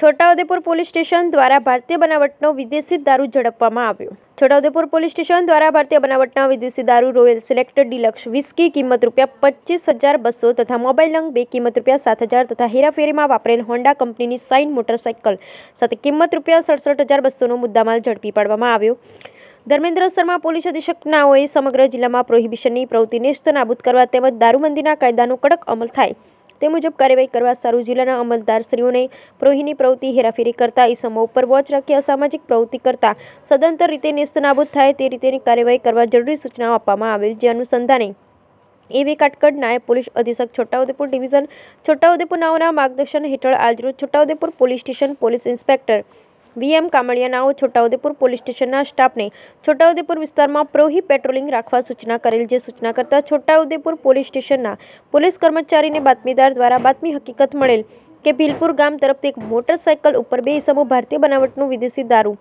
Chhota Udepur police station દ્વારા ભારતીય બનાવટનો વિદેશી દારૂ ઝડપવામાં આવ્યો છોટાઉદેપુર પોલીસ સ્ટેશન દ્વારા ભારતીય બનાવટના વિદેશી દારૂ રોયલ સિલેક્ટેડ ડિલક્સ વિસ્કી કિંમત રૂપિયા પચીસ હજાર બસો તથા મોબાઈલ નંગ બે કિંમત રૂપિયા સાત હજાર તથા હેરાફેરીમાં વાપરેલ હોન્ડા કંપનીની સાઇન મોટરસાઇકલ સાથે કિંમત રૂપિયા સડસઠ હજાર બસોનો મુદ્દામાલ ઝડપી પાડવામાં આવ્યો ધર્મેન્દ્ર શર્મા પોલીસ અધિક્ષક સમગ્ર જિલ્લામાં પ્રોહિબિશનની પ્રવૃત્તિ નેસ્ત નાબૂદ કરવા તેમજ દારૂબંધીના કાયદાનો કડક અમલ થાય તે મુજબ કાર્યવાહી કરવા સારું જિલ્લાના અમલદારશ્રીઓને પ્રોહીની પ્રવૃત્તિ હેરાફેરી કરતા ઇસમો ઉપર વોચ રાખી અસામાજિક પ્રવૃત્તિ કરતા સદંતર રીતે નેસ્તનાબૂદ થાય તે રીતેની કાર્યવાહી કરવા જરૂરી સૂચનાઓ આપવામાં આવેલ જે અનુસંધાને એવી કાટકડ નાયબ પોલીસ અધિક્ષક છોટાઉદેપુર ડિવિઝન છોટાઉદેપુર નાઓના માર્ગદર્શન હેઠળ આજરોજ Chhotaudepur police station police inspector V કામળિયાનાઓ છોટાઉદેપુર પોલીસ સ્ટેશનના સ્ટાફને છોટાઉદેપુર વિસ્તારમાં પ્રોહી પેટ્રોલિંગ રાખવા સૂચના કરેલ જે સૂચના કરતા છોટાઉદેપુર પોલીસ સ્ટેશનના પોલીસ કર્મચારીને બાતમીદાર દ્વારા બાતમી હકીકત મળેલ કે ભીલપુર ગામ તરફથી એક મોટરસાઇકલ ઉપર બે ઇસમો ભારતીય બનાવટનું વિદેશી દારૂ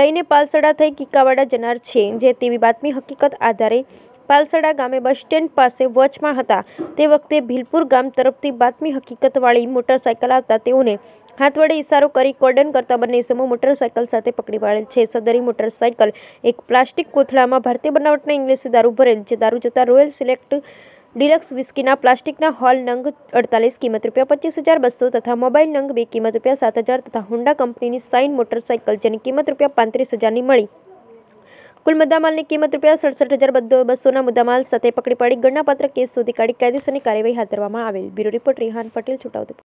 લઈને પાલસડા થઈ કિકાવાડા જનાર છે જે તેવી બાતમી હકીકત આધારે પાલસડા ગામે બસ સ્ટેન્ડ પાસે વોચમાં હતા તે વખતે ભીલપુર ગામ તરફથી બાતમી હકીકતવાળી મોટરસાયકલ આવતા તેઓને હાથ વડે ઇશારો કરી કોર્ડન કરતા બંને સમૂહ મોટરસાયકલ સાથે પકડી પાડેલ છે સદરી મોટરસાયકલ એક પ્લાસ્ટિક કોથળામાં ભારતીય બનાવટના ઇંગ્લિશ દારૂ ભરેલ છે દારૂ જતા રોયલ સિલેક્ટ ડિલક્સ વિસ્કીના પ્લાસ્ટિકના હોલ નંગ અડતાલીસ કિંમત રૂપિયા પચીસ હજાર બસો તથા મોબાઈલ નંગ બે કિંમત રૂપિયા સાત હજાર તથા હોન્ડા કંપનીની સાઇન મોટરસાઇકલ જેની કિંમત રૂપિયા પાંત્રીસ હજારની મળી કુલ મુદ્દામાલની કિંમત રૂપિયા સડસઠ હજાર બસોના મુદ્દામાલ સાથે પકડી પાડી ગણનાપાત્ર કેસ સુધી કાઢી કાયદેસરની કાર્યવાહી હાથ ધરવામાં આવેલ બ્યુરો રિપોર્ટ રેહાન પટેલ છોટાઉદેપુર